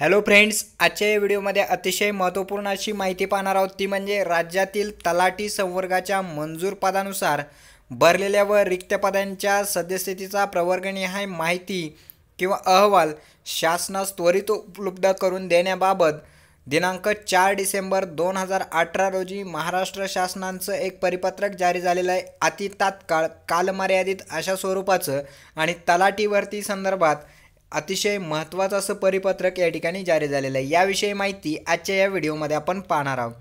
hello friends आजच्या या व्हिडिओमध्ये अतिशय महत्त्वपूर्ण अशी माहिती पाहणार आहोत ती म्हणजे राज्यातील तलाठी संवर्गाच्या मंजूर पदानुसार भरलेल्या व रिक्त पदांच्या सद्यस्थितीचा प्रवर्गनिहाय माहिती किंवा अहवाल शासनास त्वरित उपलब्ध करून देण्याबाबत दिनांक चार डिसेंबर दोन हजार अठरा रोजी महाराष्ट्र शासनांचं एक परिपत्रक जारी झालेलं आहे अति तात्काळ कालमर्यादित अशा स्वरूपाचं आणि तलाठीवरती संदर्भात अतिशय महत्त्वाचं असं परिपत्रक या ठिकाणी जारी झालेलं आहे याविषयी माहिती आजच्या या व्हिडिओमध्ये आपण पाहणार आहोत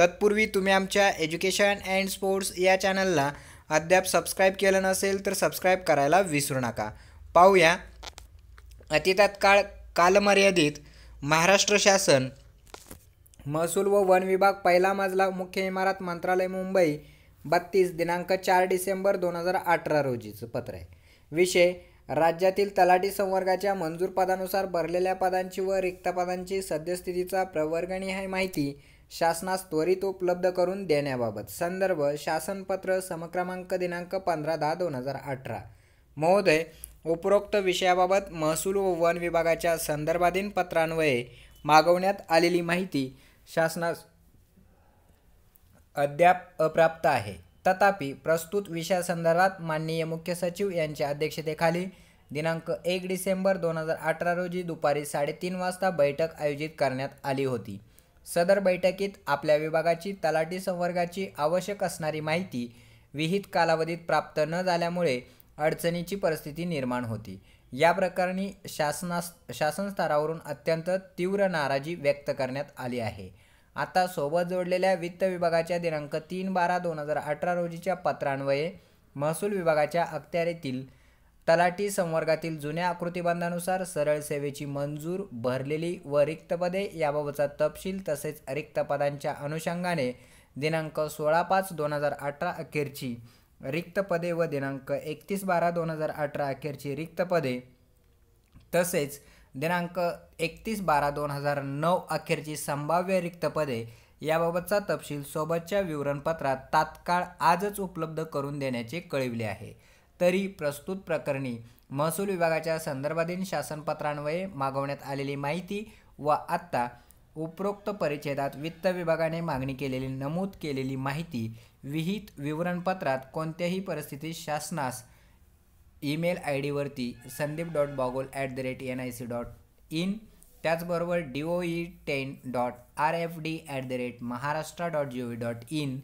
तत्पूर्वी तुम्ही आमच्या एज्युकेशन अँड स्पोर्ट्स या चॅनलला अद्याप सबस्क्राईब केलं नसेल तर सबस्क्राईब करायला विसरू नका पाहूया अतितात्काळ कालमर्यादित महाराष्ट्र शासन महसूल व वन विभाग पहिला मजला मुख्य इमारत मंत्रालय मुंबई बत्तीस दिनांक चार डिसेंबर दोन हजार अठरा रोजीचं पत्र आहे विषय राज्यातील तलाठी संवर्गाच्या मंजूर पदानुसार भरलेल्या पदांची व रिक्त पदांची सद्यस्थितीचा प्रवर्गणी आहे माहिती शासनास त्वरित उपलब्ध करून देण्याबाबत संदर्भ शासनपत्र समक्रमांक दिनांक पंधरा दहा दोन हजार अठरा महोदय उपरोक्त विषयाबाबत महसूल व वन विभागाच्या संदर्भाधीन पत्रान्वये मागवण्यात आलेली माहिती शासनास अद्याप अप्राप्त आहे तथापि प्रस्तुत विषयासंदर्भात माननीय मुख्य सचिव यांच्या अध्यक्षतेखाली दिनांक एक डिसेंबर दोन हजार अठरा रोजी दुपारी साडेतीन वाजता बैठक आयोजित करण्यात आली होती सदर बैठकीत आपल्या विभागाची तलाठी संवर्गाची आवश्यक असणारी माहिती विहित कालावधीत प्राप्त न झाल्यामुळे अडचणीची परिस्थिती निर्माण होती या प्रकरणी शासनास शासन स्तरावरून अत्यंत तीव्र नाराजी व्यक्त करण्यात आली आहे आता सोबत जोडलेल्या वित्त विभागाच्या दिनांक तीन बारा दोन हजार अठरा रोजीच्या पत्रान्वये महसूल विभागाच्या अखत्यारीतील तलाठी संवर्गातील जुन्या आकृतीबंधानुसार सरळ सेवेची मंजूर भरलेली व रिक्त पदे याबाबतचा तपशील तसेच रिक्त पदांच्या अनुषंगाने दिनांक सोळा पाच दोन हजार अठरा अखेरची रिक्त पदे व दिनांक एकतीस बारा दोन हजार अठरा अखेरची रिक्त पदे तसेच दिनांक एकतीस बारा दोन हजार नऊ अखेरची संभाव्य रिक्त पदे याबाबतचा तपशील सोबतच्या विवरणपत्रात तात्काळ आजच उपलब्ध करून देण्याचे कळविले आहे तरी प्रस्तुत प्रकरणी महसूल विभागाच्या संदर्भाधीन शासनपत्रांवये मागवण्यात आलेली माहिती व आत्ता उपरोक्त परिच्छेदात वित्त विभागाने मागणी केलेली नमूद केलेली माहिती विहित विवरणपत्रात कोणत्याही परिस्थितीत शासनास ईमेल आय डीवरती संदीप डॉट बॉगोल at the rate N I C dot in त्याचबरोबर D O E ten dot R F D at the rate Maharashtra dot G O V dot in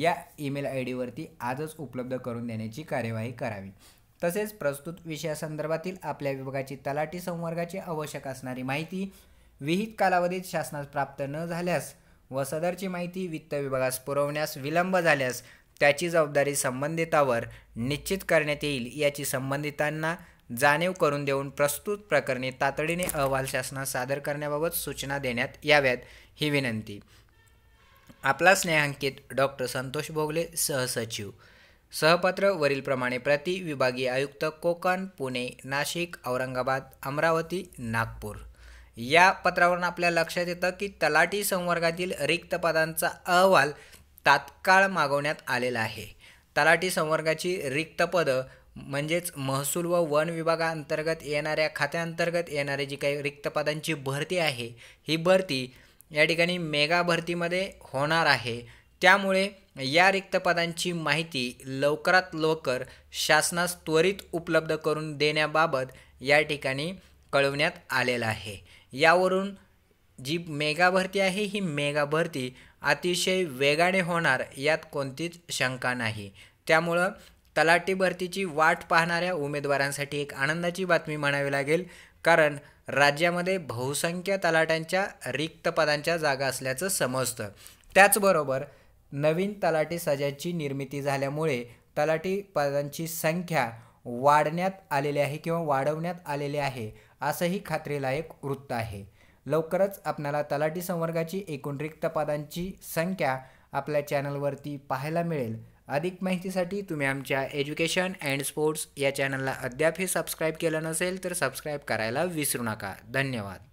या ईमेल आय डीवरती आजच उपलब्ध करून देण्याची कार्यवाही करावी तसेच प्रस्तुत विषयासंदर्भातील आपल्या विभागाची तलाठी संवर्गाची आवश्यक असणारी माहिती विहित कालावधीत शासनास प्राप्त न झाल्यास व सदरची माहिती वित्त विभागास पुरवण्यास विलंब झाल्यास त्याची जबाबदारी संबंधितावर निश्चित करण्यात येईल याची संबंधितांना जाणीव करून देऊन प्रस्तुत प्रकरणी तातडीने अहवाल शासनात सादर करण्याबाबत सूचना देण्यात याव्यात ही विनंती आपला स्नेहांकित डॉक्टर संतोष भोगले सहसचिव सहपत्र वरीलप्रमाणे प्रति विभागीय आयुक्त कोकण पुणे नाशिक औरंगाबाद अमरावती नागपूर या पत्रावरून आपल्या लक्षात येतं की तलाठी संवर्गातील रिक्त पदांचा अहवाल तात्काळ मागवण्यात आलेला आहे तलाठी संवर्गाची रिक्त पदं म्हणजेच महसूल व वन विभागाअंतर्गत येणाऱ्या खात्याअंतर्गत येणारी जी काही रिक्त पदांची भरती आहे ही भरती या ठिकाणी मेगा भरतीमध्ये होणार आहे त्यामुळे या रिक्त पदांची माहिती लवकरात लवकर शासनास त्वरित उपलब्ध करून देण्याबाबत या ठिकाणी कळवण्यात आलेलं आहे यावरून जी मेगा भरती आहे ही मेगा भरती अतिशय वेगाने होणार यात कोणतीच शंका नाही त्यामुळं तलाठी भरतीची वाट पाहणाऱ्या उमेदवारांसाठी एक आनंदाची बातमी म्हणावी लागेल कारण राज्यामध्ये बहुसंख्य तलाट्यांच्या रिक्त पदांच्या जागा असल्याचं समजतं त्याचबरोबर नवीन तलाठी सजाची निर्मिती झाल्यामुळे तलाठी पदांची संख्या वाढण्यात आलेली आहे किंवा वाढवण्यात आलेली आहे असंही खात्रीलायक वृत्त आहे लवकरच आपल्याला तलाठी संवर्गाची एकूण रिक्त पदांची संख्या आपल्या चॅनलवरती पाहायला मिळेल अधिक माहितीसाठी तुम्ही आमच्या एज्युकेशन अँड स्पोर्ट्स या चॅनलला अद्यापही सबस्क्राईब केलं नसेल तर सबस्क्राईब करायला विसरू नका धन्यवाद